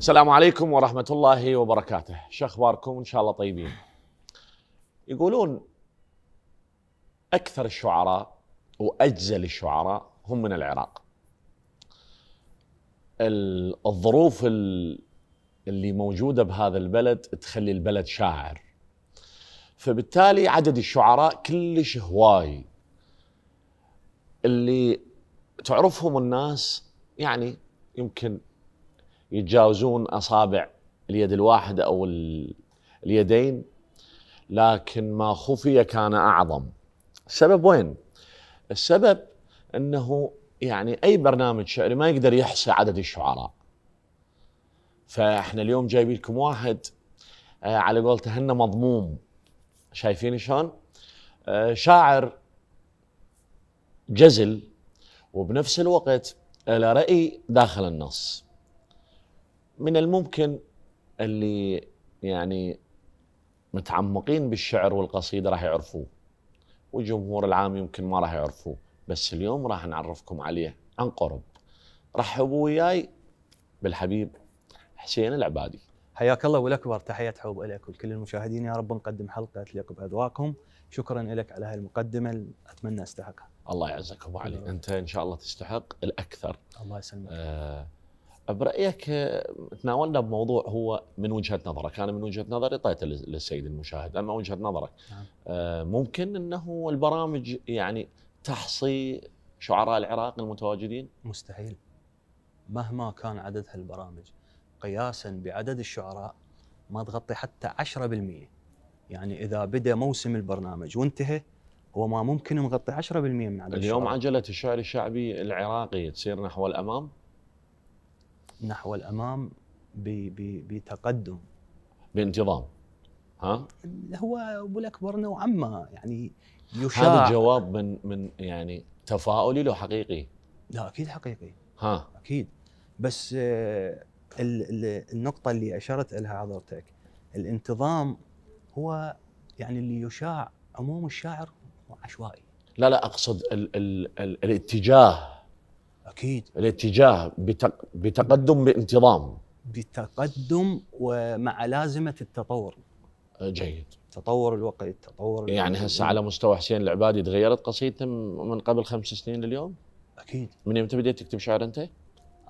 السلام عليكم ورحمة الله وبركاته شو أخباركم إن شاء الله طيبين يقولون أكثر الشعراء وأجزل الشعراء هم من العراق الظروف اللي موجودة بهذا البلد تخلي البلد شاعر فبالتالي عدد الشعراء كلش هواي اللي تعرفهم الناس يعني يمكن يتجاوزون اصابع اليد الواحده او اليدين لكن ما خفي كان اعظم السبب وين السبب انه يعني اي برنامج شعري ما يقدر يحصي عدد الشعراء فاحنا اليوم جايبين لكم واحد آه، على قولته هن مضموم شايفين شلون آه، شاعر جزل وبنفس الوقت له رأي داخل النص من الممكن اللي يعني متعمقين بالشعر والقصيده راح يعرفوه والجمهور العام يمكن ما راح يعرفوه بس اليوم راح نعرفكم عليه عن قرب رحبوا وياي بالحبيب حسين العبادي حياك الله والاكبر تحيه حب لك ولكل المشاهدين يا رب نقدم حلقه تليق باذواقهم شكرا لك على هالمقدمه اتمنى استحقها الله يعزك ابو علي انت ان شاء الله تستحق الاكثر الله يسلمك آه برايك آه، تناولنا بموضوع هو من وجهه نظرك، انا من وجهه نظري طيت للسيد المشاهد، اما وجهه نظرك نعم. آه، ممكن انه البرامج يعني تحصي شعراء العراق المتواجدين؟ مستحيل مهما كان عدد هالبرامج قياسا بعدد الشعراء ما تغطي حتى 10% يعني اذا بدا موسم البرنامج وانتهى هو ما ممكن مغطي 10% من عدد اليوم الشعراء. عجله الشعر الشعبي العراقي تسير نحو الامام نحو الامام بتقدم بانتظام ها هو ابو الاكبر نوعا ما يعني يشاع هذا الجواب من من يعني تفاؤلي لو حقيقي لا اكيد حقيقي ها اكيد بس آه، النقطة اللي أشرت لها حضرتك الانتظام هو يعني اللي يشاع عموم الشاعر عشوائي لا لا أقصد ال ال ال الاتجاه اكيد الاتجاه بتق... بتقدم بانتظام بتقدم ومع لازمه التطور جيد تطور الوقت تطور الوقت. يعني هسه على مستوى حسين العبادي تغيرت قصيدته من قبل خمس سنين لليوم؟ اكيد من امتى بديت تكتب شعر انت؟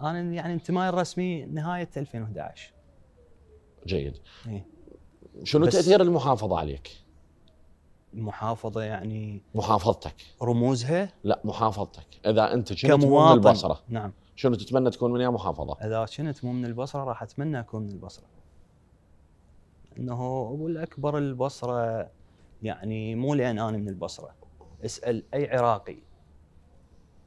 انا يعني انتمائي الرسمي نهايه 2011 جيد إيه؟ شنو تاثير المحافظه عليك؟ المحافظه يعني محافظتك رموزها لا محافظتك اذا انت كنت كمواطن من البصره نعم شنو تتمنى تكون من يا محافظه؟ اذا كنت مو من البصره راح اتمنى اكون من البصره. انه ابو الاكبر البصره يعني مو لان انا من البصره اسال اي عراقي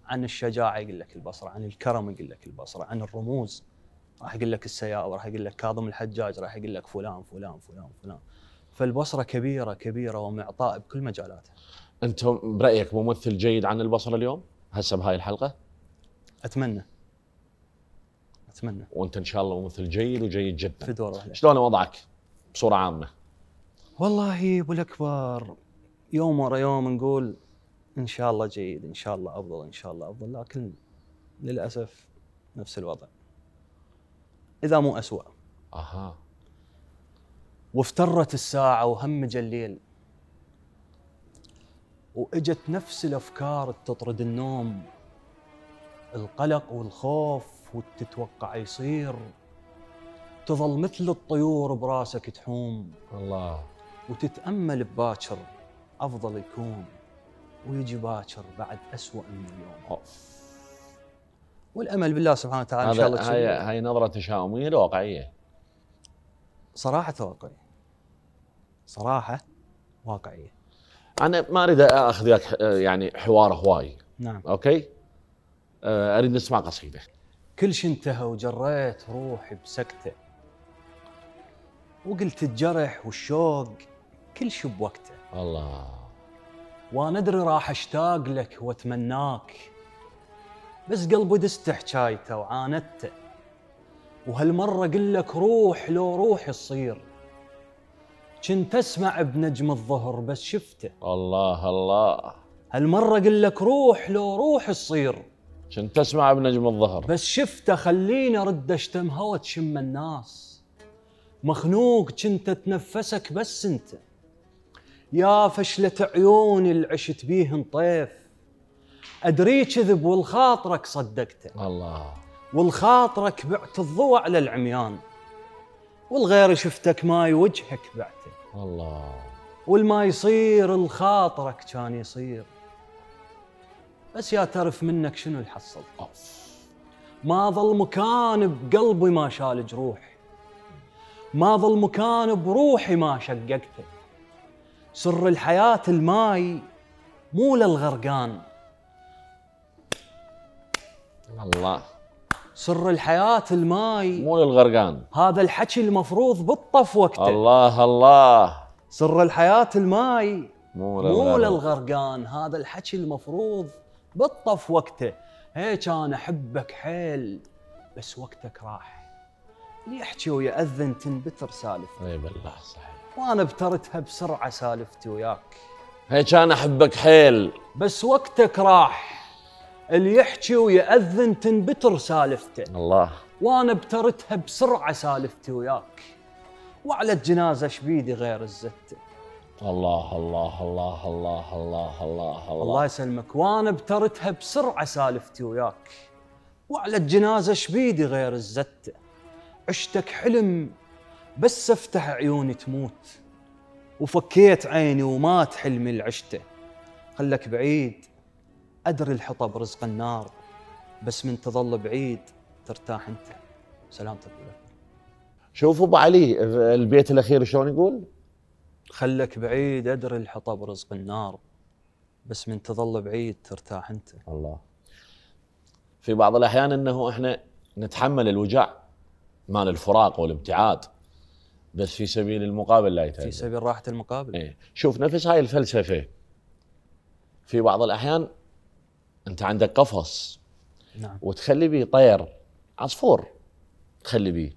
عن الشجاعه يقول لك البصره، عن الكرم يقول لك البصره، عن الرموز راح يقول لك السياوي، راح يقول لك كاظم الحجاج، راح يقول لك فلان فلان فلان فلان فالبصره كبيره كبيره ومعطاء بكل مجالاتها. انت برايك ممثل جيد عن البصره اليوم؟ هسه بهاي الحلقه؟ اتمنى. اتمنى. وانت ان شاء الله ممثل جيد وجيد جدا. في دور واحد. شلون وضعك بصوره عامه؟ والله ابو الاكبر يوم ورا يوم نقول ان شاء الله جيد ان شاء الله افضل ان شاء الله افضل لكن للاسف نفس الوضع. اذا مو أسوأ اها. وافترت الساعة وهمج الليل وإجت نفس الأفكار تطرد النوم القلق والخوف والتتوقع يصير تظل مثل الطيور براسك تحوم الله وتتأمل بباكر أفضل يكون ويجي باكر بعد أسوأ من اليوم أوف. والأمل بالله سبحانه وتعالى إن شاء الله هاي, هاي نظرة تشاؤمية واقعية؟ صراحة واقعية صراحه واقعيه انا ما اريد اخذ وياك آه، يعني حوار هواي نعم اوكي آه، اريد نسمع قصيده كل شي انتهى وجريت روحي بسكته وقلت الجرح والشوق كل شي بوقته الله وانا ادري راح اشتاق لك واتمناك بس قلبي دست حكايته وعاندته وهالمره اقول لك روح لو روحي تصير كنت اسمع بنجم الظهر بس شفته الله الله هالمره اقول لك روح لو روح تصير كنت اسمع بنجم الظهر بس شفته خليني ارد اشتم هوا تشم الناس مخنوق كنت اتنفسك بس انت يا فشلة عيوني اللي عشت بيهن طيف ادري كذب والخاطرك صدقته الله والخاطرك بعت الضوء على العميان والغير شفتك ماي وجهك بعد الله والما يصير لخاطرك كان يصير بس يا ترف منك شنو اللي حصلت ما ظل مكان بقلبي ما شال جروح ما ظل مكان بروحي ما شققته سر الحياة الماي مو للغرقان الله سر الحياة الماي مو للغرقان هذا الحكي المفروض بالطف وقته الله الله سر الحياة الماي مو للغرقان, مو للغرقان. هذا الحكي المفروض بالطف وقته هيك أنا أحبك حيل بس وقتك راح اللي وياذن ويا أذن تنبت رسالتي أي بالله صحيح وأنا بترتها بسرعة سالفتي وياك هيك أنا أحبك حيل بس وقتك راح اللي يحكي ويأذن تنبتر سالفته الله وانا بترتها بسرعه سالفتي وياك وعلى الجنازه شبيدي غير الزته الله الله الله الله الله الله الله الله يسلمك وانا بترتها بسرعه سالفتي وياك وعلى الجنازه شبيدي غير الزته عشتك حلم بس افتح عيوني تموت وفكيت عيني ومات حلمي العشته خلك بعيد أدري الحطب رزق النار بس من تظل بعيد ترتاح أنت سلام ولك شوفوا أبو علي البيت الأخير شلون يقول خلك بعيد أدري الحطب رزق النار بس من تظل بعيد ترتاح أنت الله في بعض الأحيان أنه إحنا نتحمل الوجع مال الفراق والابتعاد بس في سبيل المقابل لا يتعب في سبيل راحة المقابل إيه. شوف نفس هاي الفلسفة في بعض الأحيان انت عندك قفص نعم وتخلي بيه طير عصفور تخلي بيه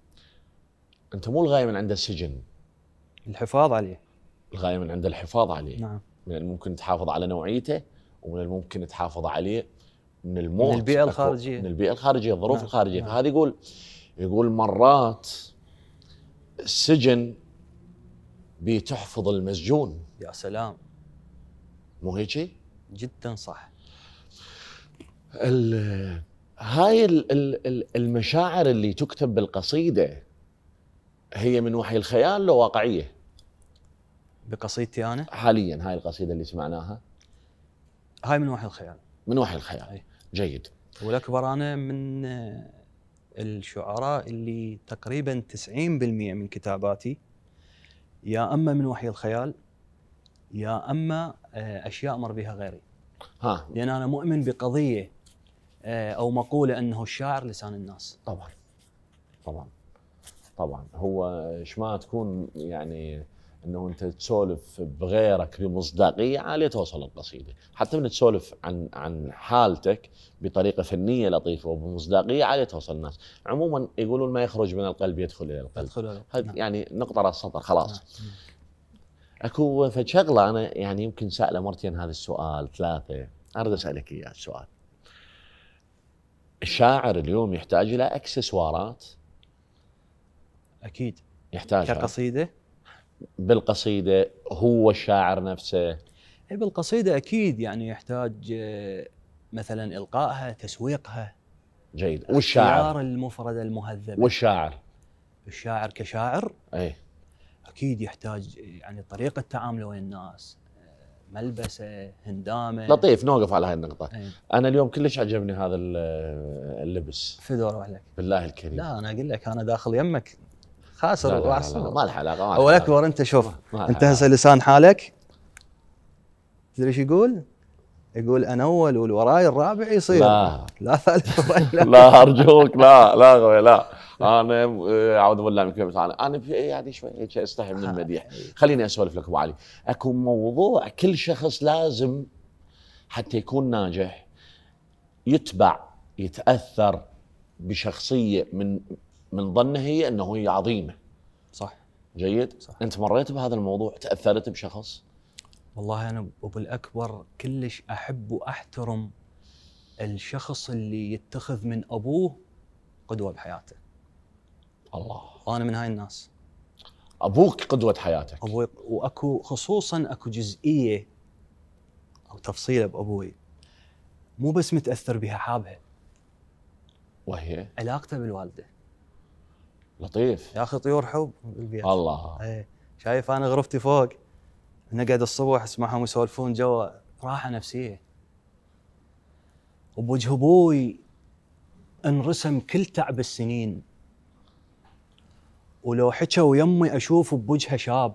انت مو الغايه من عند السجن الحفاظ عليه الغايه من عند الحفاظ عليه نعم من الممكن تحافظ على نوعيته ومن الممكن تحافظ عليه من الموت من البيئه الخارجيه من البيئه الخارجيه الظروف نعم. الخارجيه نعم. فهذا يقول يقول مرات السجن بتحفظ المسجون يا سلام مو هيك جدا صح هاي المشاعر اللي تكتب بالقصيده هي من وحي الخيال لو واقعيه بقصيدتي انا حاليا هاي القصيده اللي سمعناها هاي من وحي الخيال من وحي الخيال أي. جيد والاكبر انا من آه، الشعراء اللي تقريبا 90% من كتاباتي يا اما من وحي الخيال يا اما آه، اشياء مر بها غيري ها لان انا مؤمن بقضيه آه، او مقوله انه الشاعر لسان الناس طبعا طبعا طبعا هو ايش ما تكون يعني انه انت تسولف بغيرك بمصداقيه عاليه توصل القصيده، حتى من تسولف عن عن حالتك بطريقه فنيه لطيفه وبمصداقيه عاليه توصل الناس، عموما يقولون ما يخرج من القلب يدخل الى القلب. يدخل نعم. يعني نقطه راس سطر خلاص. نعم. اكو فشغله انا يعني يمكن ساله مرتين هذا السؤال ثلاثه، اريد اسالك اياه السؤال. الشاعر اليوم يحتاج الى اكسسوارات اكيد يحتاج كقصيده بالقصيده هو الشاعر نفسه إيه، بالقصيده اكيد يعني يحتاج مثلا القائها تسويقها جيد والشاعر المفرده المهذبه والشاعر الشاعر كشاعر اي اكيد يحتاج يعني طريقه تعامله ويا الناس ملبسه هندامه لطيف نوقف على هاي النقطه أيه. انا اليوم كلش عجبني هذا اللبس فدور لك بالله الكريم لا انا اقول لك انا داخل يمك خاسر واعصب ما له علاقه اول اكبر انت شوف انت هسه لسان حالك تدري ايش يقول؟ يقول انا اول والوراي الرابع يصير لا لا ثالث لا, لا ارجوك لا لا غوي لا انا اعوذ آه، بالله من كلمه انا انا في يعني شوي هيك استحي من آه. المديح خليني اسولف لك ابو علي اكو موضوع كل شخص لازم حتى يكون ناجح يتبع يتاثر بشخصيه من من ظنه هي انه هي عظيمه صح جيد صح. انت مريت بهذا الموضوع تاثرت بشخص والله انا ابو الاكبر كلش احب واحترم الشخص اللي يتخذ من ابوه قدوه بحياته. الله وانا من هاي الناس. ابوك قدوه حياتك. ابوي واكو خصوصا اكو جزئيه او تفصيله بابوي مو بس متاثر بها حابها. وهي علاقته بالوالده. لطيف. يا اخي طيور حب بالبيت. الله. ايه شايف انا غرفتي فوق. نقعد الصبح اسمعهم يسولفون جوا راحه نفسيه وبوجه ابوي انرسم كل تعب السنين ولو حكى ويمي اشوف بوجهه شاب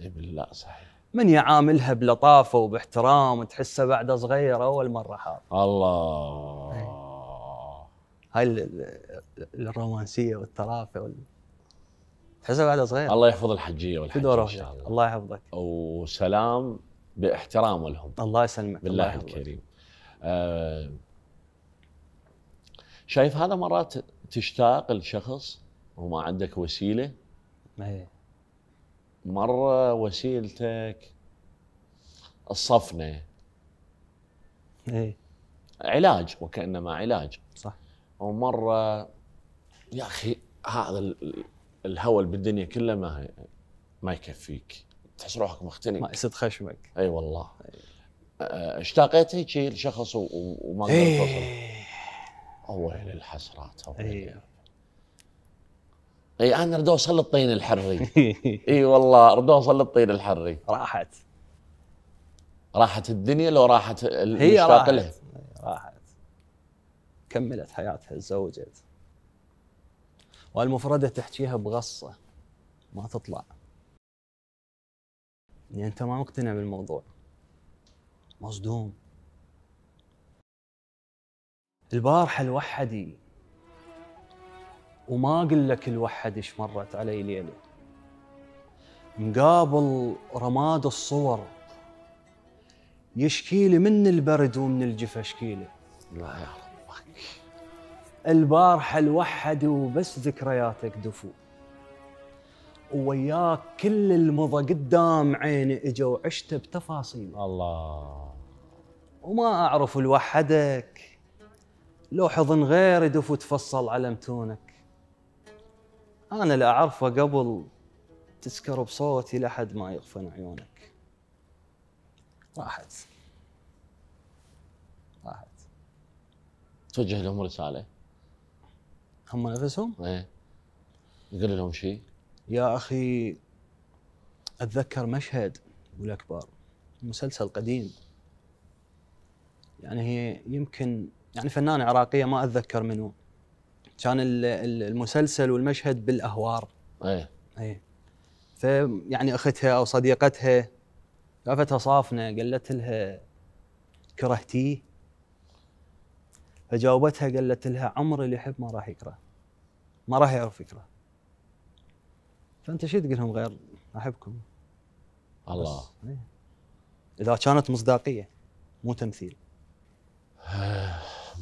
اي بالله صحيح من يعاملها بلطافه وباحترام تحسه بعده صغير اول مره حاط الله إيه. هاي الرومانسيه والترافه وال... تحسها بعده صغير الله يحفظ الحجيه والحج ان شاء الله الله يحفظك وسلام باحترامه لهم الله يسلمك بالله الله الكريم آه شايف هذا مرات تشتاق لشخص وما عندك وسيله أيه. مره وسيلتك الصفنه أيه. علاج وكانما علاج صح ومره يا اخي هذا الهوى بالدنيا كلها ما ما يكفيك تحس روحك مختنق ما يصير خشمك اي والله أه، اشتاقيت هيك لشخص وما قدرت إيه. اوصل اويل الحسرات اويل إيه. اي انا اريد اوصل للطين الحري اي والله اريد اوصل للطين الحري راحت راحت الدنيا لو راحت هي راحت إيه، راحت كملت حياتها تزوجت والمفردة تحكيها بغصة ما تطلع يعني أنت ما مقتنع بالموضوع مصدوم البارحة الوحدي وما أقول لك الوحد إيش مرت علي ليلة مقابل رماد الصور يشكيلي من البرد ومن الجفا شكيلي لا يا رب البارحة الوحد وبس ذكرياتك دفو وياك كل المضى قدام عيني اجا وعشت بتفاصيل الله وما اعرف لوحدك لو حضن غير دفو تفصل على متونك انا لا اعرفه قبل تسكر بصوتي لحد ما يغفن عيونك راحت راحت توجه لهم رساله هم نفسهم؟ ايه يقول لهم شيء يا اخي اتذكر مشهد والاكبر مسلسل قديم يعني هي يمكن يعني فنانه عراقيه ما اتذكر منو كان المسلسل والمشهد بالاهوار ايه ايه فيعني اختها او صديقتها شافتها صافنه قالت لها كرهتيه فجاوبتها قالت لها عمر اللي يحب ما راح يكره ما راح يعرف يكره فانت شو تقول لهم غير احبكم الله إيه. اذا كانت مصداقيه مو تمثيل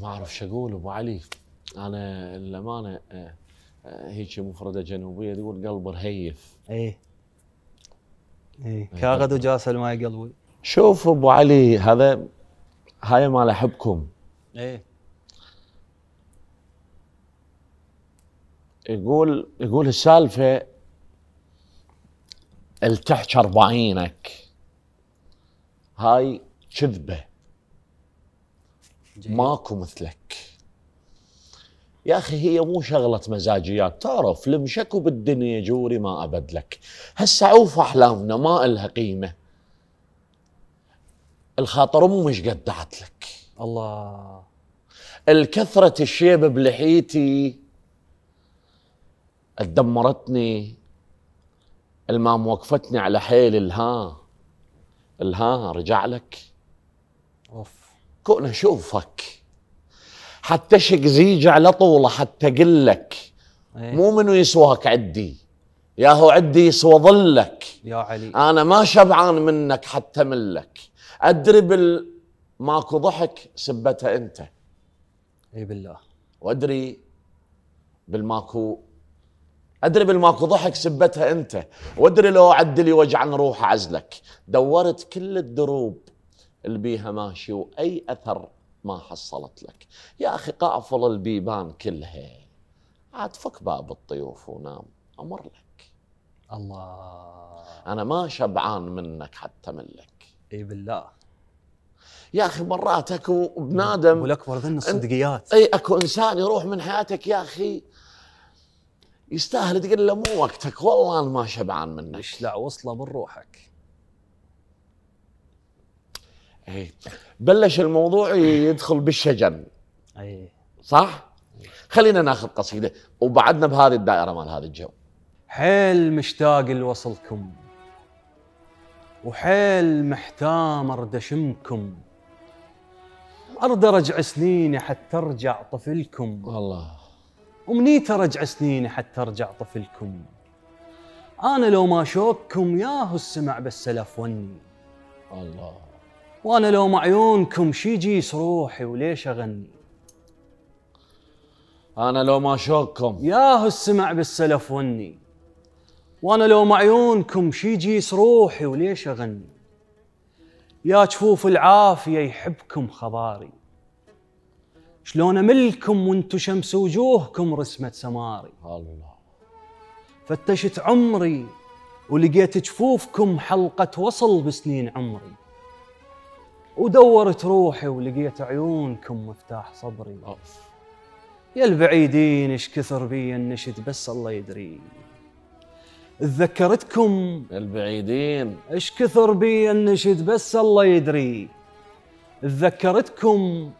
ما اعرف شو اقول ابو علي انا للامانه آه، آه، هيك مفرده جنوبيه تقول قلب رهيف ايه ايه, إيه. كاغد وجاس الماي قلبي شوف ابو علي هذا هاي مال احبكم ايه يقول يقول السالفه التحش أربعينك هاي كذبه ماكو مثلك يا اخي هي مو شغله مزاجيات تعرف لمشكو بالدنيا جوري ما ابد لك هسه عوف احلامنا ما الها قيمه الخاطر مش قدعت لك الله الكثرة الشيب بلحيتي قد دمرتني المام وقفتني على حيل الها الها رجع لك اوف كون اشوفك حتى زيج على طول حتى اقول لك أيه. مو منو يسواك عدي يا هو عدي يسوى ظلك يا علي انا ما شبعان منك حتى ملك ادري بال ماكو ضحك سبتها انت اي بالله وادري بالماكو ادري بالماكو ضحك سبتها انت وادري لو عدلي وجعا روح عزلك دورت كل الدروب اللي بيها ماشي واي اثر ما حصلت لك يا اخي قافل البيبان كلها عاد فك باب الطيوف ونام امر لك الله انا ما شبعان منك حتى ملك اي بالله يا اخي مرات اكو بنادم ولك ظن الصدقيات اي اكو انسان يروح من حياتك يا اخي يستاهل تقول له مو وقتك والله انا ما شبعان منك اشلع وصله من روحك اي بلش الموضوع يدخل بالشجن اي صح؟ خلينا ناخذ قصيده وبعدنا بهذه الدائره مال هذا الجو حيل مشتاق لوصلكم وحيل محتام ارد اشمكم ارد ارجع سنيني حتى ارجع طفلكم والله ومني ترجع سنين حتى ارجع طفلكم انا لو ما شوككم ياهو السمع بس لفوني الله وانا لو ما عيونكم شي جيس روحي وليش اغني انا لو ما شوككم ياهو السمع بس لفوني وانا لو ما عيونكم شي جيس روحي وليش اغني يا جفوف العافيه يحبكم خباري شلون املكم وانتم شمس وجوهكم رسمه سماري الله فتشت عمري ولقيت جفوفكم حلقه وصل بسنين عمري ودورت روحي ولقيت عيونكم مفتاح صبري أوف. يا البعيدين ايش كثر بي النشد بس الله يدري تذكرتكم البعيدين ايش كثر بي النشد بس الله يدري تذكرتكم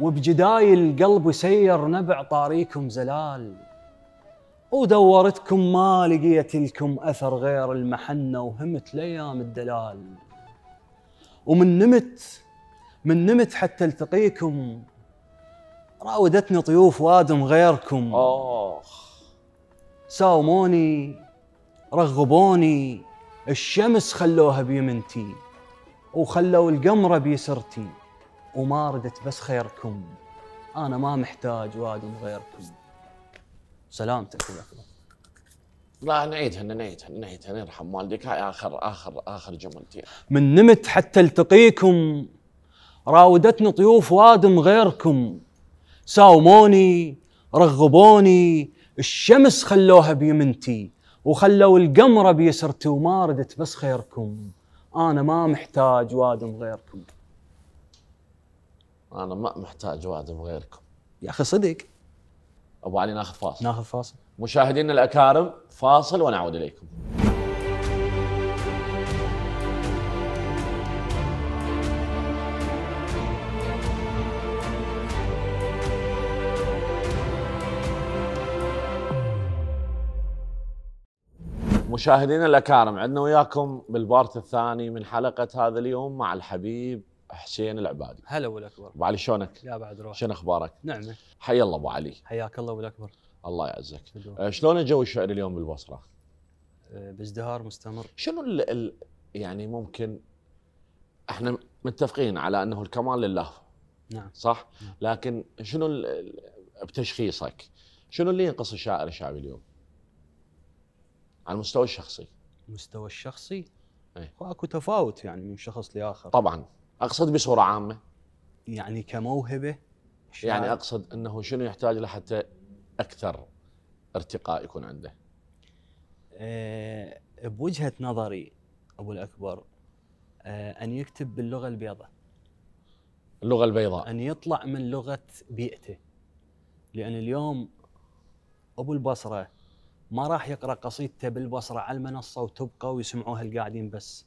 وبجداي القلب سير نبع طاريكم زلال ودورتكم ما لقيت لكم أثر غير المحنة وهمت ليام الدلال ومن نمت من نمت حتى التقيكم راودتني طيوف وادم غيركم آخ ساوموني رغبوني الشمس خلوها بيمنتي وخلوا القمرة بيسرتي وما ردت بس خيركم انا ما محتاج واد من غيركم سلامتك اخي لا نعيدها نعيدها نعيدها نرحم والديك هاي اخر اخر اخر جملتين من نمت حتى التقيكم راودتني طيوف وادم غيركم ساوموني رغبوني الشمس خلوها بيمنتي وخلوا القمره بيسرتي وما ردت بس خيركم انا ما محتاج وادم غيركم انا ما محتاج واحد غيركم يا اخي صدق ابو علي ناخذ فاصل ناخذ فاصل مشاهدينا الاكارم فاصل ونعود اليكم مشاهدينا الاكارم عندنا وياكم بالبارت الثاني من حلقه هذا اليوم مع الحبيب حسين العبادي هلا ابو الاكبر ابو علي شلونك؟ يا بعد روح شنو اخبارك؟ نعمه حيا الله ابو علي حياك الله ابو الاكبر الله يعزك أه، شلون الجو الشعري اليوم بالبصره؟ أه بازدهار مستمر شنو الـ الـ يعني ممكن احنا متفقين على انه الكمال لله نعم صح؟ نعم. لكن شنو بتشخيصك شنو اللي ينقص الشاعر الشعبي اليوم؟ على المستوى الشخصي المستوى الشخصي؟ ايه؟ واكو تفاوت يعني من شخص لاخر طبعا اقصد بصوره عامه يعني كموهبه يعني اقصد انه شنو يحتاج لحتى اكثر ارتقاء يكون عنده أه بوجهه نظري ابو الاكبر أه ان يكتب باللغه البيضاء اللغه البيضاء ان يطلع من لغه بيئته لان اليوم ابو البصره ما راح يقرا قصيدته بالبصره على المنصه وتبقى ويسمعوها القاعدين بس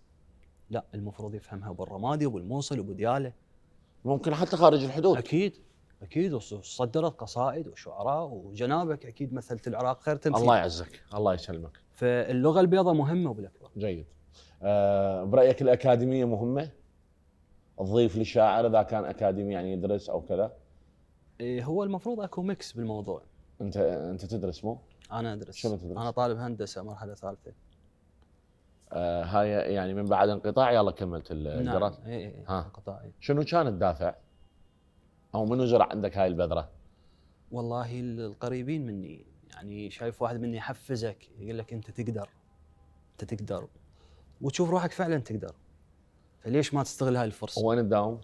لا المفروض يفهمها ابو الموصل وبالموصل دياله ممكن حتى خارج الحدود اكيد اكيد وصدرت قصائد وشعراء وجنابك اكيد مثلت العراق خير تمثيل الله يعزك الله يسلمك فاللغه البيضاء مهمه وبالاكبر جيد أه برايك الاكاديميه مهمه تضيف للشاعر اذا كان اكاديمي يعني يدرس او كذا إيه، هو المفروض اكو ميكس بالموضوع انت انت تدرس مو انا ادرس شنو تدرس انا طالب هندسه مرحله ثالثه آه هاي يعني من بعد انقطاع يلا كملت الدراسه نعم. إيه إيه. ها انقطاع شنو كان الدافع؟ او منو زرع عندك هاي البذره؟ والله القريبين مني يعني شايف واحد مني يحفزك يقول لك انت تقدر انت تقدر وتشوف روحك فعلا تقدر فليش ما تستغل هاي الفرصه؟ وين تداوم؟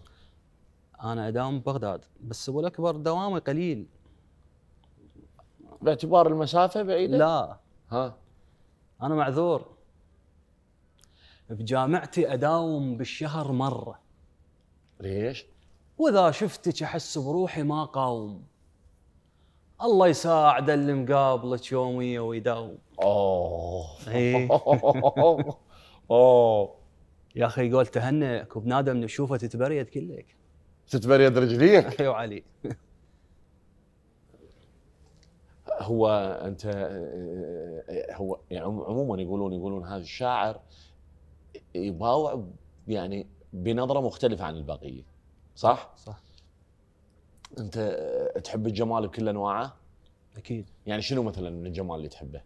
انا اداوم ببغداد بس هو الاكبر دوامي قليل باعتبار المسافه بعيده؟ لا ها انا معذور بجامعتي اداوم بالشهر مره ليش؟ واذا شفتك احس بروحي ما قاوم الله يساعد اللي مقابلك يوميه ويداوم اوه إيه. اوه يا اخي قول تهنى وبنادم نشوفه تتبريد كلك تتبريد رجليك ايوه علي هو انت آه، آه، آه، هو يعني عموما يقولون يقولون هذا الشاعر يباوع يعني بنظره مختلفه عن البقيه صح؟ صح انت تحب الجمال بكل انواعه؟ اكيد يعني شنو مثلا من الجمال اللي تحبه؟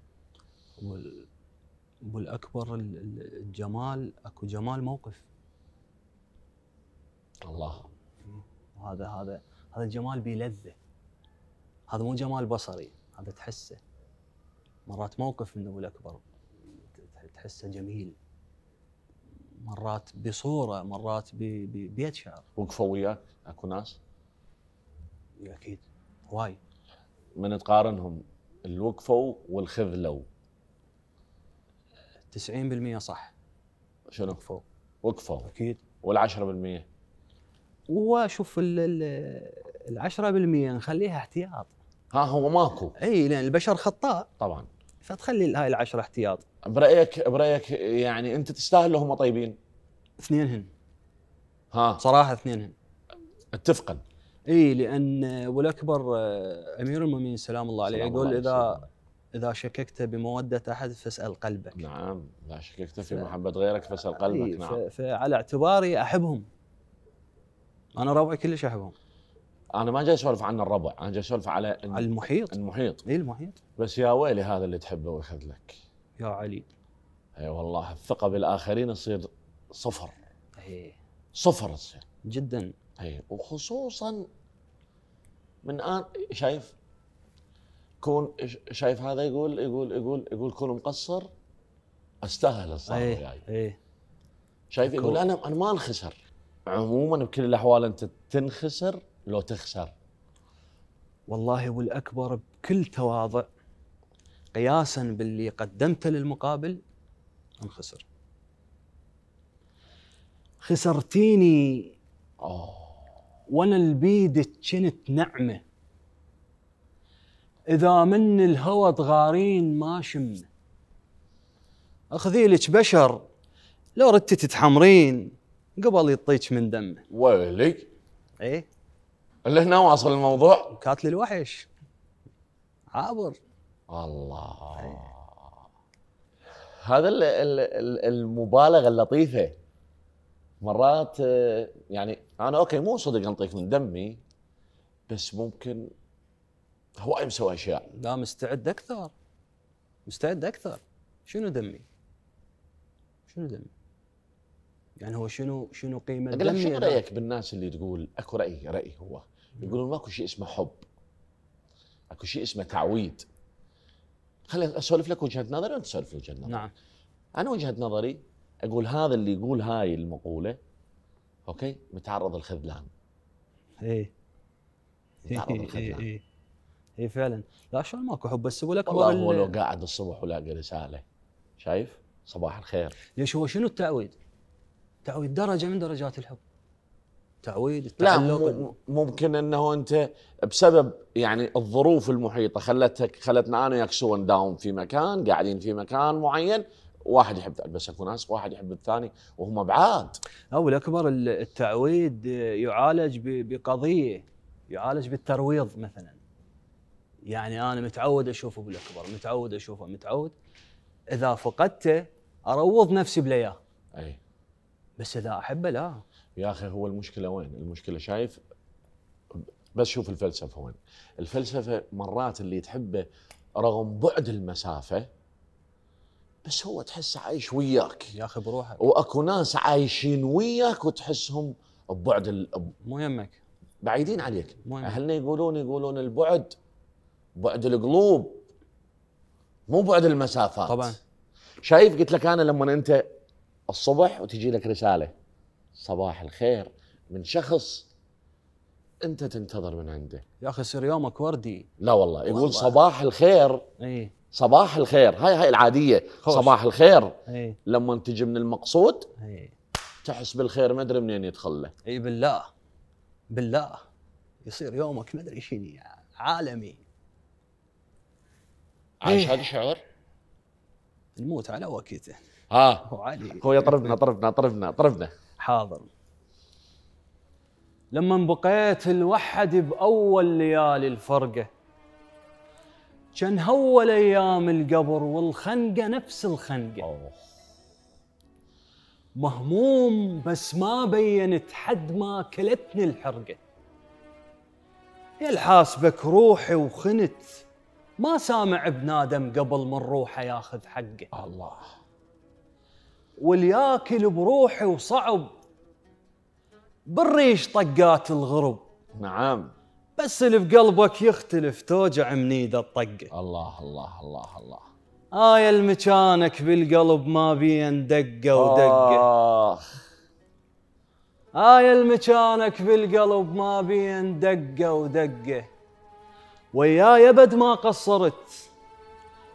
والاكبر الجمال اكو جمال موقف الله هذا هذا هذا الجمال بلذه هذا مو جمال بصري هذا تحسه مرات موقف من ابو الاكبر تحسه جميل مرات بصوره مرات ببيت شعر وقفوا وياك اكو ناس؟ اكيد هواي من تقارنهم الوقفوا والخذلوا 90% صح شنو؟ وقفوا وقفوا اكيد وال 10%؟ ال ال 10% نخليها احتياط ها هو ماكو اي لان البشر خطاء طبعا فتخلي هاي العشرة احتياط برايك برايك يعني انت تستاهل لو هم طيبين اثنينهن ها صراحه اثنينهن اتفقا اي لان والاكبر آه، امير المؤمنين سلام الله عليه يقول الله اذا اذا شككت بموده احد فاسال قلبك نعم اذا شككت في محبه غيرك فاسال قلبك نعم فعلى اعتباري احبهم انا ربعي كلش احبهم انا ما جاي اسولف عن الربع انا جاي اسولف على على المحيط المحيط اي المحيط بس يا ويلي هذا اللي تحبه ويخذلك لك يا علي اي والله الثقه بالاخرين تصير صفر اي صفر تصير جدا اي وخصوصا من ان شايف كون شايف هذا يقول يقول يقول يقول كون مقصر استاهل الصراحه ايه جاي ايه شايف يقول انا انا ما انخسر عموما بكل الاحوال انت تنخسر لو تخسر والله والاكبر بكل تواضع قياسا باللي قدمته للمقابل انخسر خسرتيني وانا البيد كنت نعمه اذا من الهوى تغارين ما شمه اخذي لك بشر لو ردتي تتحمرين قبل يطيش من دمه ويلي ايه اللي هنا واصل الموضوع قاتل الوحش عابر الله هذا المبالغه اللطيفه مرات آه، يعني انا اوكي مو صدق انطيك من دمي بس ممكن هواي أيوة مسوي اشياء لا مستعد اكثر مستعد اكثر شنو دمي شنو دمي يعني هو شنو شنو قيمه لك شنو رايك بالناس اللي تقول اكو راي راي هو يقولون ماكو شيء اسمه حب اكو شيء اسمه تعويد خليني اسولف لك وجهه نظري وانت تسولف وجهه نظري نعم انا وجهه نظري اقول هذا اللي يقول هاي المقوله اوكي متعرض للخذلان ايه متعرض إيه، للخذلان ايه, إيه. اي فعلا لا شلون ماكو حب بس اقول لك والله هو لو قاعد الصبح ولاقى رساله شايف صباح الخير ليش هو شنو التعويد تعويد درجه من درجات الحب تعويد التعلق لا ممكن انه انت بسبب يعني الظروف المحيطه خلتك خلتنا انا وياك سوا نداوم في مكان قاعدين في مكان معين واحد يحب بس اكو ناس واحد يحب الثاني وهم بعاد او الاكبر التعويد يعالج بقضيه يعالج بالترويض مثلا يعني انا متعود اشوفه بالاكبر متعود اشوفه متعود اذا فقدته اروض نفسي بلياه اي بس اذا احبه لا يا اخي هو المشكله وين؟ المشكله شايف بس شوف الفلسفه وين الفلسفه مرات اللي تحبه رغم بعد المسافه بس هو تحس عايش وياك يا اخي بروحك واكو ناس عايشين وياك وتحسهم ببعد ال... مو يمك بعيدين عليك اهلنا يقولون يقولون البعد بعد القلوب مو بعد المسافات طبعا شايف قلت لك انا لما انت الصبح وتجي لك رساله صباح الخير من شخص انت تنتظر من عنده يا اخي يصير يومك وردي لا والله يقول والله. صباح الخير اي صباح الخير هاي هاي العاديه خوش. صباح الخير اي لما تجي من المقصود ايه؟ تحس بالخير ما ادري منين يدخل له اي بالله بالله يصير يومك ما ادري شنو عالمي عايش إيه. هذا الشعور؟ نموت على وقته اه وعلي خويا طربنا طربنا طربنا طربنا حاضر لما بقيت الوحد بأول ليالي الفرقة كان هول أيام القبر والخنقة نفس الخنقة مهموم بس ما بينت حد ما كلتني الحرقة يا الحاسبك روحي وخنت ما سامع بنادم قبل من روحه ياخذ حقه الله والياكل بروحي وصعب بالريش طقات الغرب نعم بس اللي بقلبك يختلف توجع من ايده الطقه الله الله الله الله آية المكانك بالقلب ما بين دقة ودقة آخ آية المكانك بالقلب ما بين دقة ودقة وياي أبد ما قصرت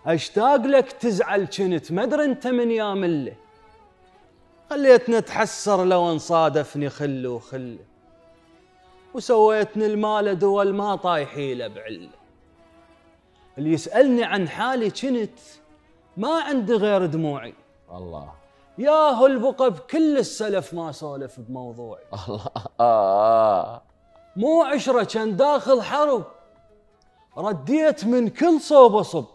أشتاق لك تزعل كنت ما أدري أنت من يا مله خليتني اتحسر لو انصادفني خل وخله وسويتني المال دول ما طايحيله بعله اللي يسالني عن حالي كنت ما عندي غير دموعي الله ياهو البقى بكل السلف ما سولف بموضوعي الله مو عشره كان داخل حرب رديت من كل صوب صب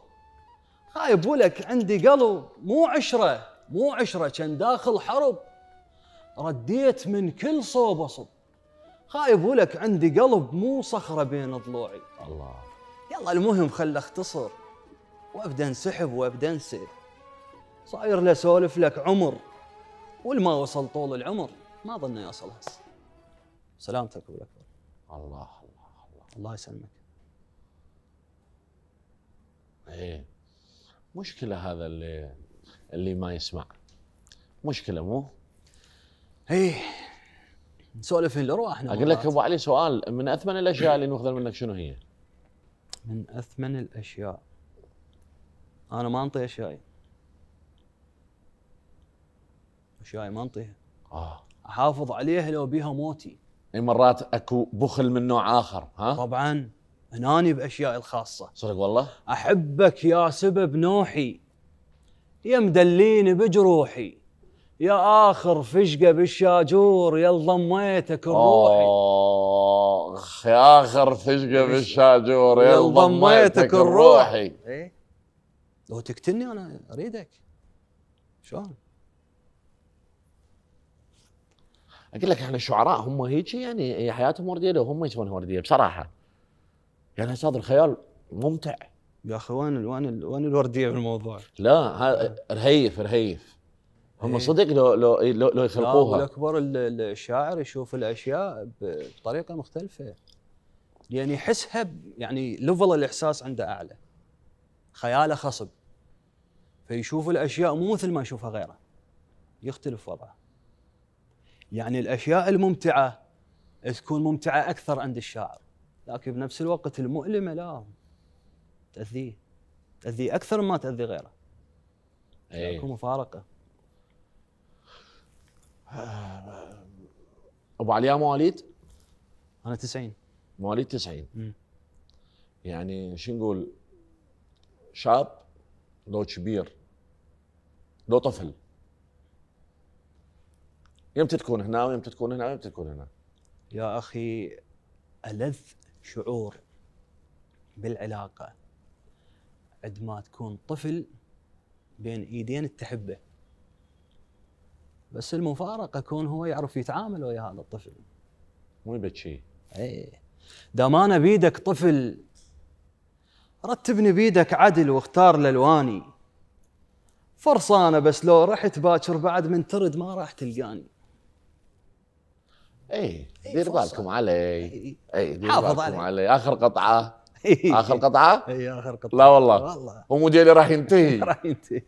خايب ولك عندي قلب مو عشره مو عشرة كان داخل حرب رديت من كل صوب أصب خايف ولك عندي قلب مو صخرة بين ضلوعي الله يلا المهم خل اختصر وابدا انسحب وابدا انسيل صاير له سولف لك عمر والما وصل طول العمر ما ظنه يوصل هسه سلامتك ابو الاكبر الله الله الله الله يسلمك ايه مشكله هذا اللي اللي ما يسمع مشكله مو ايه نسولف لارواحنا اقول لك ابو علي سؤال من اثمن الاشياء اللي ناخذها منك شنو هي؟ من اثمن الاشياء انا ما انطي اشيائي اشيائي ما انطيها اه احافظ عليها لو بيها موتي اي مرات اكو بخل من نوع اخر ها طبعا اناني باشيائي الخاصه صدق والله احبك يا سبب نوحي يا مدليني بجروحي يا اخر فشقه بالشاجور يا ضميتك الروحي يا اخر فشقه بالشاجور يا ضميتك الروحي ايه لو تقتلني انا اريدك شلون؟ اقول لك احنا الشعراء هم هيك يعني حياتهم ورديه هم يسوون ورديه بصراحه يعني هذا الخيال ممتع يا اخي وين وين وين الورديه بالموضوع؟ لا هذا رهيف رهيف هم إيه. صدق لو لو لو, لو يخلقوها الاكبر الشاعر يشوف الاشياء بطريقه مختلفه يعني يحسها يعني ليفل الاحساس عنده اعلى خياله خصب فيشوف الاشياء مو مثل ما يشوفها غيره يختلف وضعه يعني الاشياء الممتعه تكون ممتعه اكثر عند الشاعر لكن بنفس الوقت المؤلمه لا تاذيه تاذيه اكثر ما تاذي غيره أيه. اكو مفارقه ابو علي مواليد؟ انا 90 مواليد 90 مم. يعني شو نقول شاب لو كبير لو طفل يمتى تكون هنا ويمتى تكون هنا ويمتى تكون هنا يا اخي الذ شعور بالعلاقه قد ما تكون طفل بين ايدين التحبه بس المفارقه كون هو يعرف يتعامل ويا هذا الطفل مو يبكي اي دام انا بيدك طفل رتبني بيدك عدل واختار الالواني فرصانه بس لو رحت باكر بعد من ترد ما راح تلقاني اي إيه، دير بالكم علي اي إيه، دير بالكم علي اخر قطعه اخر قطعه؟ اي اخر قطعه لا والله والله وموديلي راح ينتهي راح ينتهي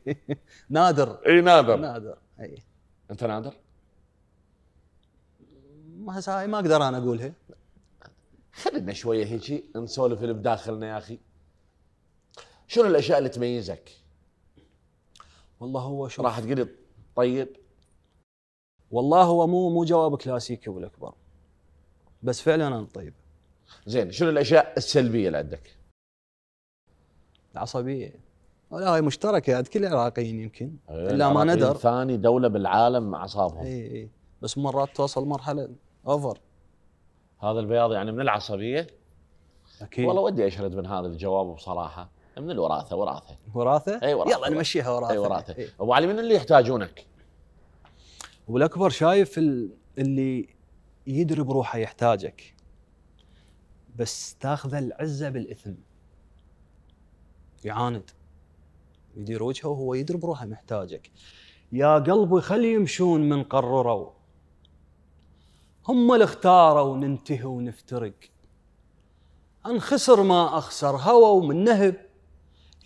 نادر اي نادر نادر اي انت نادر؟ ما هاي ما اقدر انا اقولها خلينا شويه هيك نسولف اللي بداخلنا يا اخي شنو الاشياء اللي تميزك؟ والله هو شو راح تقول طيب والله هو مو مو جواب كلاسيكي والاكبر بس فعلا انا طيب زين شنو الاشياء السلبيه اللي عندك؟ العصبيه لا هاي مشتركه عند كل العراقيين يمكن إيه، الا ما ندر ثاني دوله بالعالم اعصابهم اي اي بس مرات توصل مرحله اوفر هذا البياض يعني من العصبيه اكيد والله ودي اشرد من هذا الجواب بصراحه من الوراثه وراثه وراثه؟ اي وراثه يلا نمشيها وراثه اي وراثه ابو علي من اللي يحتاجونك؟ والاكبر شايف اللي يدري بروحه يحتاجك بس تاخذ العزه بالاثم يعاند يدير وجهه وهو يدري بروحه محتاجك يا قلبي خلي يمشون من قرروا هم اللي اختاروا ننتهي ونفترق انخسر ما اخسر هوى ومن نهب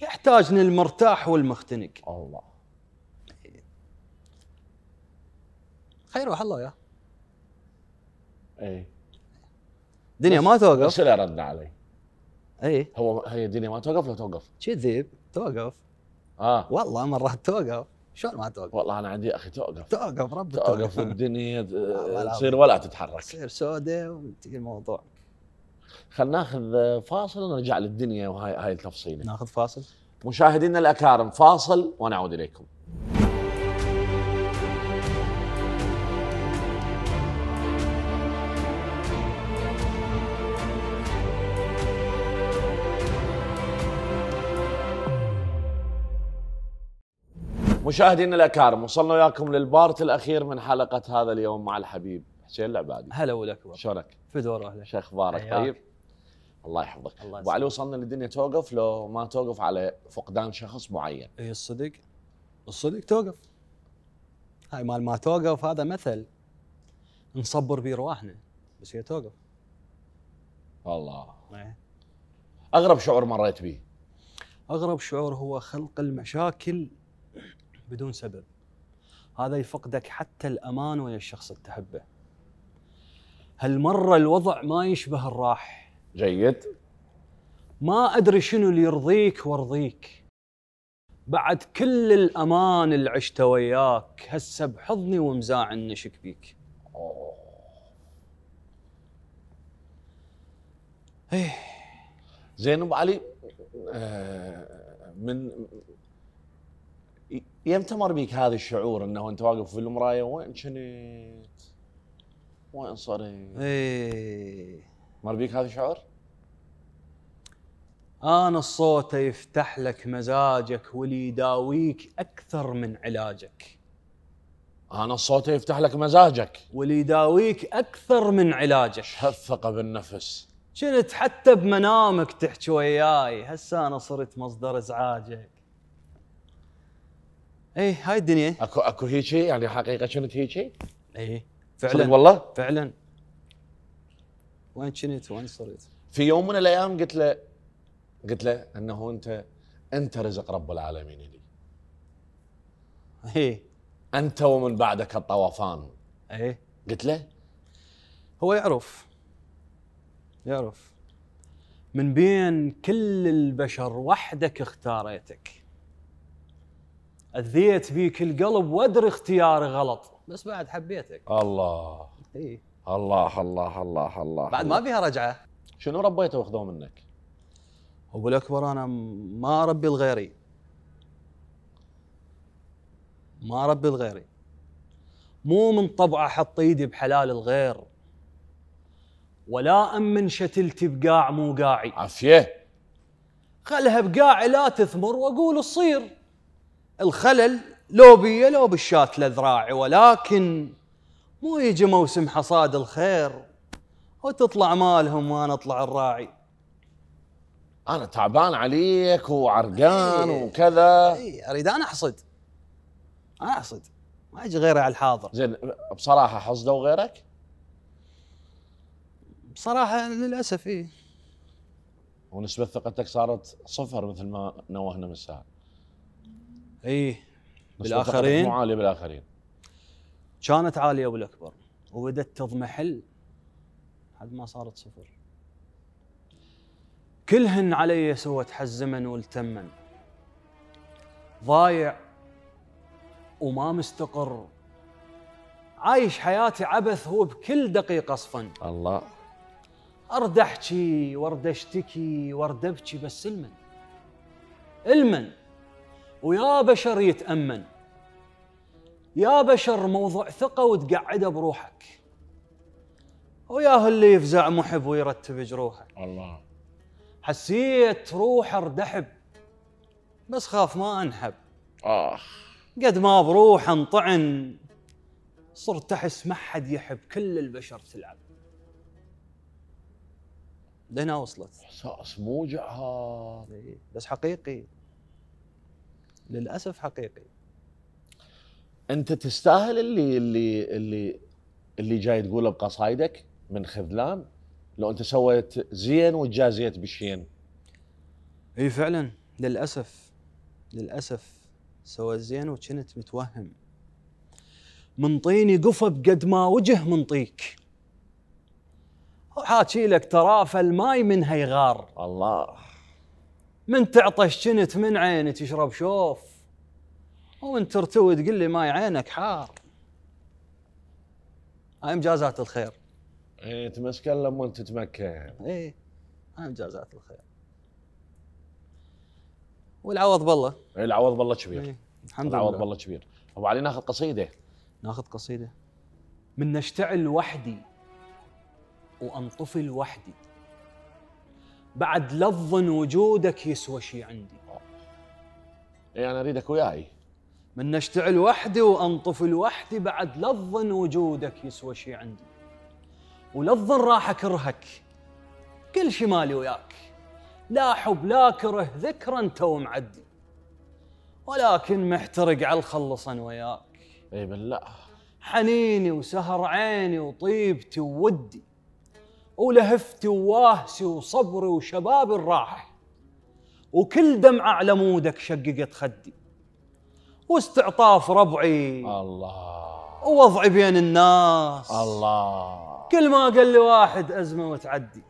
يحتاجني المرتاح والمختنق الله خير وحلا يا ايه الدنيا ما توقف بس اللي رد علي اي هو هي الدنيا ما توقف لو توقف كذب توقف اه والله مرات توقف شلون ما توقف؟ والله انا عندي اخي توقف توقف رب توقف توقف الدنيا تصير ولا تتحرك تصير سوداء وينتهي الموضوع خلنا ناخذ فاصل ونرجع للدنيا وهاي هاي التفصيله ناخذ فاصل مشاهدينا الاكارم فاصل ونعود اليكم مشاهدينا الاكارم وصلنا وياكم للبارت الاخير من حلقه هذا اليوم مع الحبيب حسين العبادي هلا ولك شلونك؟ دور اهلا شو اخبارك طيب؟ الله يحفظك الله وصلنا للدنيا توقف لو ما توقف على فقدان شخص معين اي الصدق الصدق توقف هاي مال ما توقف هذا مثل نصبر به رواحنا بس هي توقف الله ايه اغرب شعور مريت به اغرب شعور هو خلق المشاكل بدون سبب هذا يفقدك حتى الأمان ويا الشخص اللي تحبه هالمرة الوضع ما يشبه الراح جيد ما أدري شنو اللي يرضيك وارضيك بعد كل الأمان اللي عشته وياك هسه بحضني ومزاع النشك بيك إيه. زين ابو علي آه من يمتمر بيك هذا الشعور انه انت واقف في المرايه وين كنت؟ وين صرت؟ ايه مر بيك هذا الشعور؟ أنا الصوت يفتح لك مزاجك واللي يداويك أكثر من علاجك أنا الصوت يفتح لك مزاجك واللي يداويك أكثر من علاجك الثقة بالنفس كنت حتى بمنامك تحكي وياي هسه أنا صرت مصدر إزعاجك اي هاي الدنيا اكو اكو هيك يعني حقيقه كنت هيك اي فعلا والله؟ فعلا وين كنت وين صرت؟ في يوم من الايام قلت له قلت له انه انت انت رزق رب العالمين لي. ايه انت ومن بعدك الطوفان. ايه قلت له هو يعرف يعرف من بين كل البشر وحدك اختاريتك اذيت بيك القلب وادري اختياري غلط بس بعد حبيتك الله إيه؟ الله الله الله الله بعد ما فيها رجعه شنو ربيته واخذوه منك؟ ابو الاكبر انا ما اربي لغيري ما اربي لغيري مو من طبعه احط ايدي بحلال الغير ولا امن شتلتي بقاع مو قاعي عافيه خلها بقاعي لا تثمر واقول تصير الخلل لو بي لو بالشات لذراعي ولكن مو يجي موسم حصاد الخير وتطلع مالهم وانا اطلع الراعي انا تعبان عليك وعرقان إيه. وكذا اي اريد انا احصد انا احصد ما اجي غيري على الحاضر زين بصراحه حصده وغيرك؟ بصراحه للاسف اي ونسبه ثقتك صارت صفر مثل ما نوهنا من الساعه اي بالاخرين مو عاليه بالاخرين كانت عاليه بالاكبر وبدت تضمحل حد ما صارت صفر كلهن علي سوت حزمن والتمن ضايع وما مستقر عايش حياتي عبث هو بكل دقيقه صفن الله ارد احكي وارد اشتكي وارد ابكي بس المن المن ويا بشر يتأمن يا بشر موضوع ثقة وتقعده بروحك ويا اللي يفزع محب ويرتب جروحه الله حسيت روح اردحب بس خاف ما انحب اخ قد ما بروح انطعن صرت احس ما حد يحب كل البشر تلعب لنا وصلت احساس موجع هذا إيه، بس حقيقي للاسف حقيقي انت تستاهل اللي اللي اللي اللي جاي تقوله بقصايدك من خذلان لو انت سويت زين وجازيت بالشين اي فعلا للاسف للاسف سوى زين وكنت متوهم من طيني قفى بقد ما وجه من طيك وحاكي لك ترافى الماي منها يغار الله من تعطش شنت من عيني تشرب شوف ومن ترتوي تقول لي ماي عينك حار هاي مجازات الخير ايه تمسكن لما انت تتمكن ايه هاي مجازات الخير والعوض بالله ايه العوض بالله كبير ايه الحمد لله العوض بالله كبير ابو علي ناخذ قصيده ناخذ قصيده من نشتعل وحدي وانطفي وحدي بعد لفظ وجودك يسوى شيء عندي اي انا اريدك وياي من اشتعل وحدي وانطف لوحدي بعد لفظ وجودك يسوى شيء عندي ولفظ راح اكرهك كل شي مالي وياك لا حب لا كره ذكرى انت ومعدي ولكن محترق على انا وياك اي بالله حنيني وسهر عيني وطيبتي وودي ولهفتي وواهسي وصبري وشبابي الراح وكل دمعة على مودك شققت خدي واستعطاف ربعي الله ووضعي بين الناس الله كل ما قال لي واحد أزمة وتعدي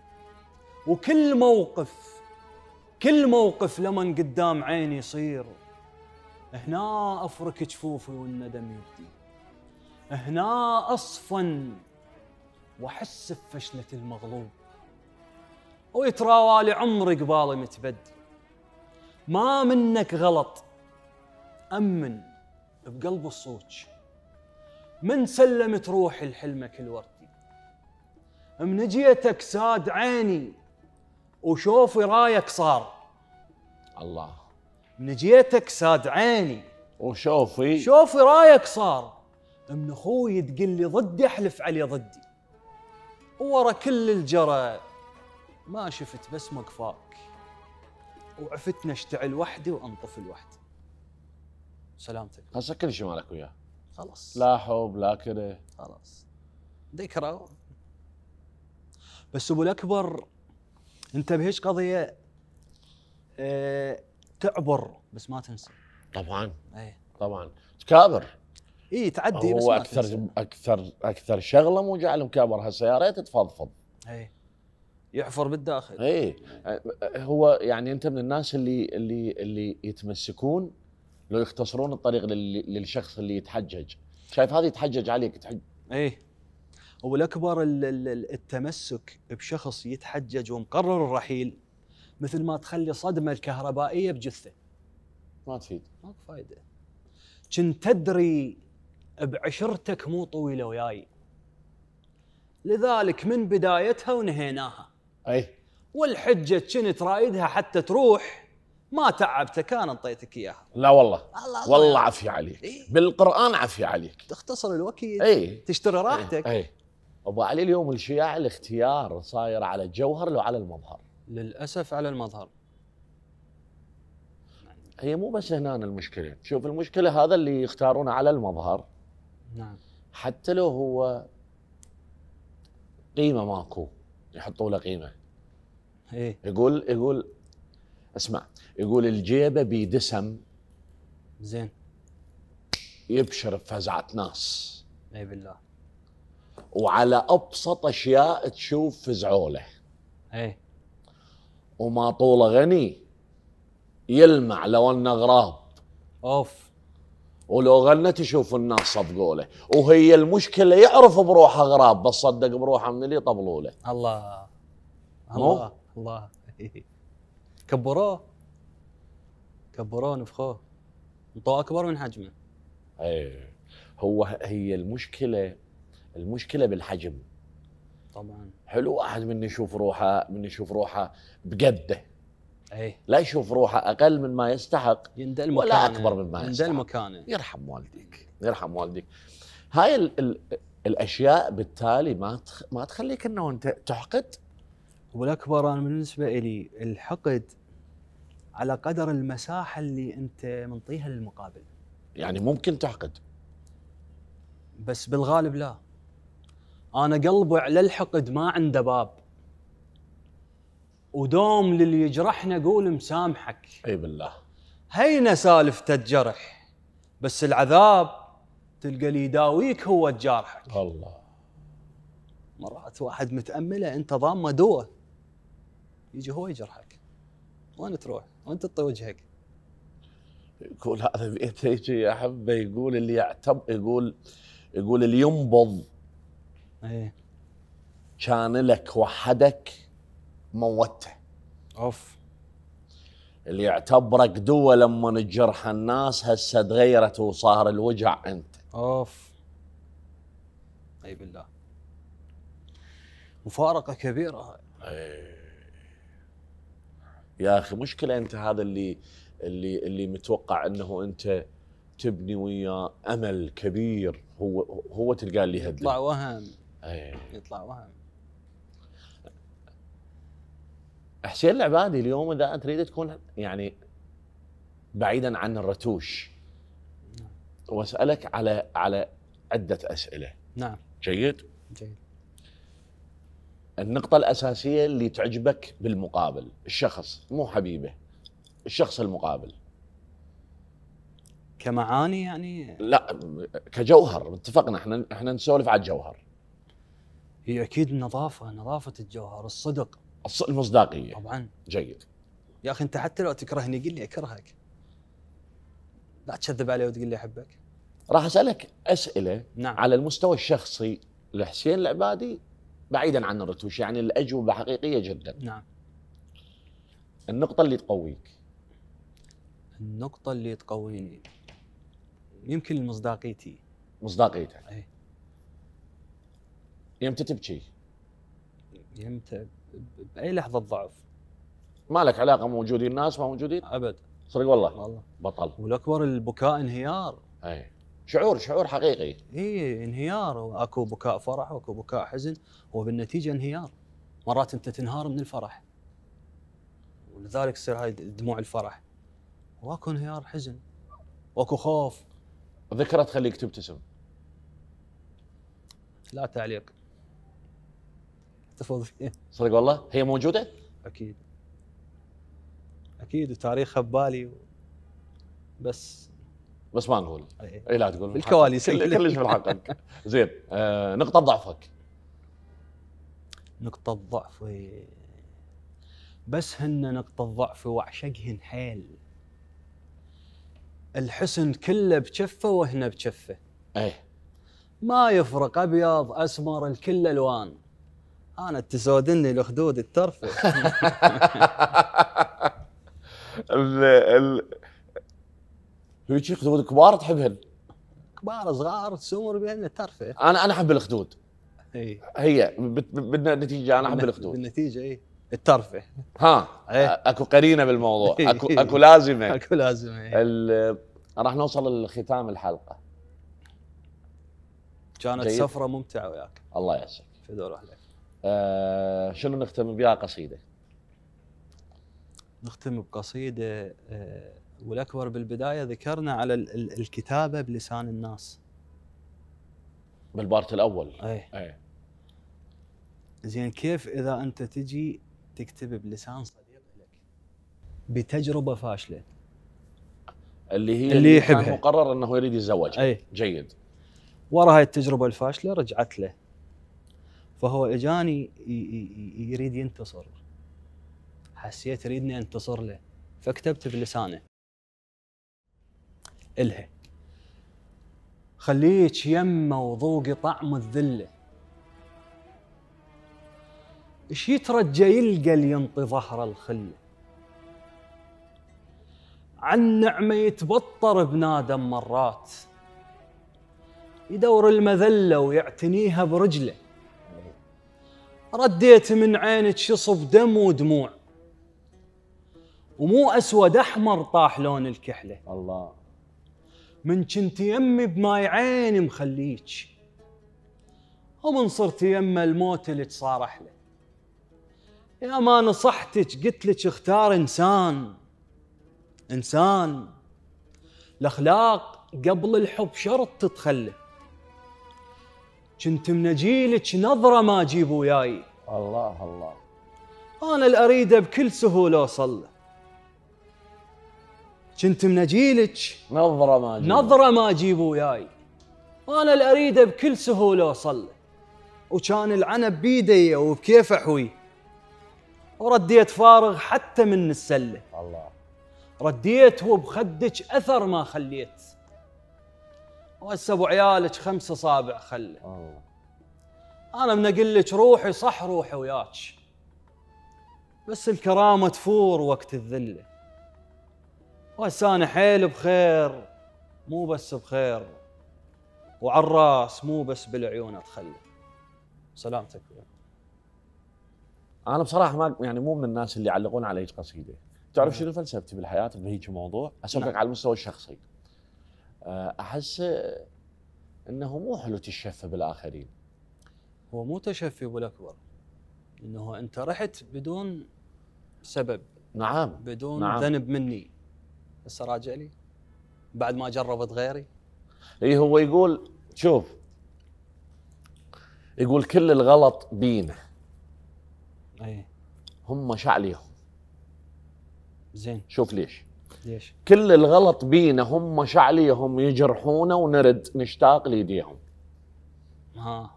وكل موقف كل موقف لمن قدام عيني يصير هنا أفرك جفوفي والندم يبدي هنا أصفن واحس بفشله المغلوب ويتراوى لعمري قبالي متبد ما منك غلط امن بقلب الصوج من سلمت روحي لحلمك الوردي من جيتك ساد عيني وشوفي رايك صار الله من جيتك ساد عيني وشوفي شوفي رايك صار من اخوي تقلي ضدي احلف علي ضدي ورا كل الجرى ما شفت بس مقفاك وعفتنا اشتعل وحدي وانطف لوحدي سلامتك هسه كل شيء مالك وياه خلاص لا حب لا كره خلاص ذكرى بس ابو الاكبر انت بهيش قضيه اه تعبر بس ما تنسى طبعا اي طبعا تكابر اي تعدي هو بس اكثر اكثر اكثر شغله مو جعل مكابر هالسياره تتفضفض اي يحفر بالداخل اي هو يعني انت من الناس اللي اللي اللي يتمسكون لو يختصرون الطريق للشخص اللي يتحجج شايف هذا يتحجج عليك تحج ايه هو الاكبر التمسك بشخص يتحجج ومقرر الرحيل مثل ما تخلي صدمه الكهربائيه بجثه ما تفيد ماكو فايده كنت تدري بعشرتك مو طويله وياي لذلك من بدايتها ونهيناها اي والحجه كنت رايدها حتى تروح ما تعبتك انا انطيتك اياها لا والله الله والله عافيه عليك إيه؟ بالقران عافيه عليك تختصر الوكيل اي تشتري إيه. راحتك اي, ابو علي اليوم الشيعة الاختيار صاير على الجوهر لو على المظهر للاسف على المظهر هي مو بس هنا المشكله شوف المشكله هذا اللي يختارون على المظهر نعم حتى لو هو قيمه ماكو يحطوا له قيمه ايه يقول يقول اسمع يقول الجيبه بيدسم زين يبشر بفزعه ناس اي بالله وعلى ابسط اشياء تشوف فزعوله ايه وما طوله غني يلمع لو انه غراب اوف ولو غنى تشوف الناس صدقوا له وهي المشكله يعرف بروحه غراب بس صدق بروحه من اللي يطبلوا له الله الله الله كبروه كبروه نفخوه انطوه اكبر من حجمه اي هو هي المشكله المشكله بالحجم طبعا حلو واحد من يشوف روحه من يشوف روحه بقده إيه. لا يشوف روحه اقل من ما يستحق يندل ولا اكبر من ما يستحق يندل مكانه يرحم والديك يرحم والديك هاي الـ الـ الاشياء بالتالي ما تخ... ما تخليك انه انت تحقد والاكبر انا بالنسبه لي الحقد على قدر المساحه اللي انت منطيها للمقابل يعني ممكن تحقد بس بالغالب لا انا قلبي على الحقد ما عنده باب ودوم للي يجرحنا قول مسامحك اي بالله هينا سالف الجرح بس العذاب تلقى اللي يداويك هو الجارحك الله مرات واحد متامله انت ضامه دواء يجي هو يجرحك وين تروح؟ وين تطي وجهك؟ يقول هذا بيته يجي يا حبه يقول اللي يعتب يقول يقول اللي ينبض ايه كان لك وحدك موته اوف اللي يعتبرك دوا لما نجرح الناس هسه تغيرت وصار الوجع انت اوف اي طيب بالله مفارقه كبيره أي. إيه. يا اخي مشكله انت هذا اللي اللي اللي متوقع انه انت تبني وياه امل كبير هو هو تلقاه اللي يهدد يطلع وهم أي. يطلع وهم حسين العبادي اليوم اذا انت تريد تكون يعني بعيدا عن الرتوش نعم. واسالك على على عده اسئله نعم جيد جيد النقطة الأساسية اللي تعجبك بالمقابل الشخص مو حبيبه الشخص المقابل كمعاني يعني لا كجوهر اتفقنا احنا احنا نسولف على الجوهر هي اكيد النظافه نظافه الجوهر الصدق المصداقيه طبعا جيد يا اخي انت حتى لو تكرهني قل لي اكرهك لا تكذب علي وتقول لي احبك راح اسالك اسئله نعم. على المستوى الشخصي لحسين العبادي بعيدا عن الرتوش يعني الاجوبه حقيقيه جدا نعم النقطه اللي تقويك النقطه اللي تقويني يمكن مصداقيتي مصداقيتك اي يمتى تبكي؟ يمتى باي لحظه ضعف ما لك علاقه موجودين ناس ما موجودين ابد صدق والله والله بطل والاكبر البكاء انهيار اي شعور شعور حقيقي اي انهيار اكو بكاء فرح واكو بكاء حزن وبالنتيجه انهيار مرات انت تنهار من الفرح ولذلك تصير هاي دموع الفرح واكو انهيار حزن واكو خوف ذكرى تخليك تبتسم لا تعليق تحتفظ فيها صدق والله هي موجوده؟ اكيد اكيد وتاريخها ببالي و... بس بس ما نقول اي إيه، لا تقول الكواليس كلش في حقك زين آه نقطه ضعفك نقطه ضعفي بس هن نقطه ضعفي واعشقهن حيل الحسن كله بكفه وهنا بكفه ايه ما يفرق ابيض اسمر الكل الوان انا تسودني الخدود الترفه ال ال هيك خدود كبار تحبهن كبار صغار سمر بهن الترفه انا انا احب الخدود اي هي بدنا نتيجه انا احب الخدود بالنتيجه اي الترفه ها ايه؟ اكو قرينه بالموضوع اكو اكو لازمه اكو لازمه ايه؟ راح نوصل لختام الحلقه كانت سفره ممتعه وياك الله يعزك في دور اهلك آه، شنو نختم بها قصيده؟ نختم بقصيده آه، والاكبر بالبدايه ذكرنا على الكتابه بلسان الناس. بالبارت الاول. اي. اي. زين كيف اذا انت تجي تكتب بلسان صديق لك بتجربه فاشله اللي هي اللي, يحبها مقرر انه يريد يتزوجها اي جيد ورا هاي التجربه الفاشله رجعت له فهو اجاني يريد ينتصر حسيت يريدني انتصر له فكتبت بلسانه الها خليك يمه وذوقي طعم الذله ايش يترجى يلقى اللي ينطي ظهره الخله عن نعمه يتبطر بنادم مرات يدور المذله ويعتنيها برجله رديت من عينك شصف دم ودموع ومو اسود احمر طاح لون الكحله الله من كنت يمي بماي عيني مخليك ومن صرت يم الموت اللي تصار احلى يا ما نصحتك قلت لك اختار انسان انسان الاخلاق قبل الحب شرط تتخلف كنت من جيلك نظره ما اجيب وياي الله الله انا اللي اريده بكل سهوله اوصل له كنت من جيلك نظره ما اجيب نظره ما اجيب وياي انا اللي اريده بكل سهوله اوصل له وكان العنب بيدي وبكيف احوي ورديت فارغ حتى من السله الله رديت وبخدك اثر ما خليت وهسه ابو عيالك خمس اصابع خله الله انا من اقول لك روحي صح روحي وياك بس الكرامه تفور وقت الذله وهسه انا حيل بخير مو بس بخير وعلى الراس مو بس بالعيون اتخلى سلامتك انا بصراحه ما يعني مو من الناس اللي يعلقون على هيك قصيده تعرف نعم. شنو فلسفتي بالحياه بهيك موضوع نعم. على المستوى الشخصي آه، احس انه مو حلو تشفى بالاخرين هو مو تشفي بالاكبر انه انت رحت بدون سبب نعم بدون نعم. ذنب مني بس راجع لي بعد ما جربت غيري اي هو يقول شوف يقول كل الغلط بينا اي هم شعليهم زين شوف ليش ليش؟ كل الغلط بينا هم شعليهم يجرحونا ونرد نشتاق ليديهم ها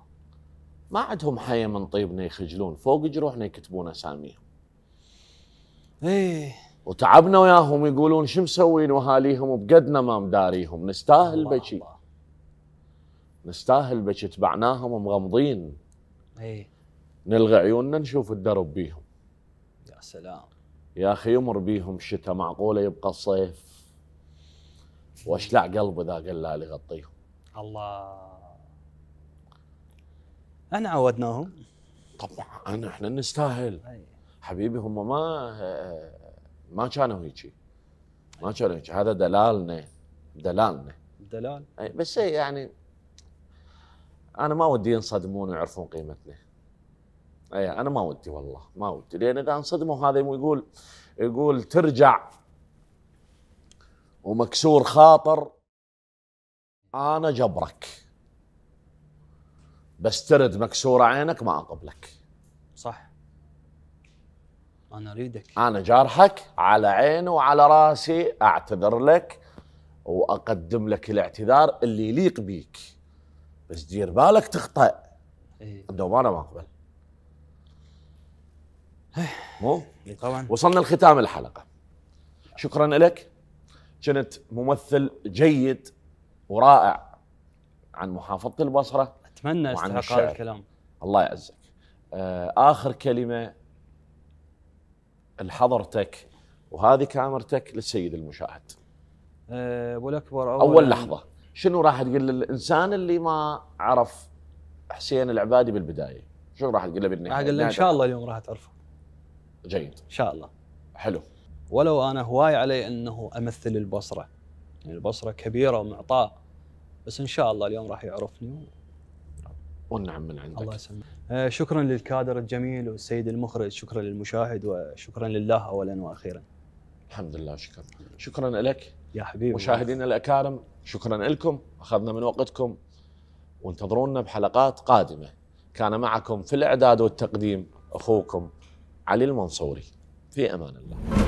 ما عندهم حياه من طيبنا يخجلون فوق جروحنا يكتبون اساميهم ايه وتعبنا وياهم يقولون شو مسوين وهاليهم وبقدنا ما مداريهم نستاهل بكي نستاهل بكي تبعناهم ومغمضين ايه نلغي عيوننا نشوف الدرب بيهم يا سلام يا اخي يمر بيهم شتاء معقوله يبقى الصيف واشلع قلبه ذا قلال يغطيهم الله انا عودناهم طبعا احنا نستاهل حبيبي هم ما ما كانوا هيجي ما كانوا هيجي هذا دلالنا دلالنا دلال بس يعني انا ما ودي ينصدمون ويعرفون قيمتنا اي انا ما ودي والله ما ودي لان اذا انصدموا هذا يقول يقول ترجع ومكسور خاطر انا جبرك بس ترد مكسوره عينك ما اقبلك صح انا اريدك انا جارحك على عيني وعلى راسي اعتذر لك واقدم لك الاعتذار اللي يليق بيك بس دير بالك تخطئ إيه؟ دوم انا ما اقبل مو؟ طبعا وصلنا لختام الحلقه شكرا لك كنت ممثل جيد ورائع عن محافظه البصره اتمنى استحق هذا الكلام الله يعزك آه، اخر كلمه لحضرتك وهذه كاميرتك للسيد المشاهد ابو آه، الاكبر اول, أول لحظه شنو راح تقول للانسان اللي ما عرف حسين العبادي بالبدايه شنو راح تقول له بالنهايه؟ راح اقول له ان شاء الله اليوم راح تعرفه جيد ان شاء الله حلو ولو انا هواي علي انه امثل البصره يعني البصره كبيره ومعطاء بس ان شاء الله اليوم راح يعرفني و... والنعم من عندك الله يسلمك آه شكرا للكادر الجميل والسيد المخرج شكرا للمشاهد وشكرا لله اولا واخيرا الحمد لله شكرا شكرا لك يا حبيبي مشاهدينا الاكارم شكرا لكم اخذنا من وقتكم وانتظرونا بحلقات قادمه كان معكم في الاعداد والتقديم اخوكم علي المنصوري في امان الله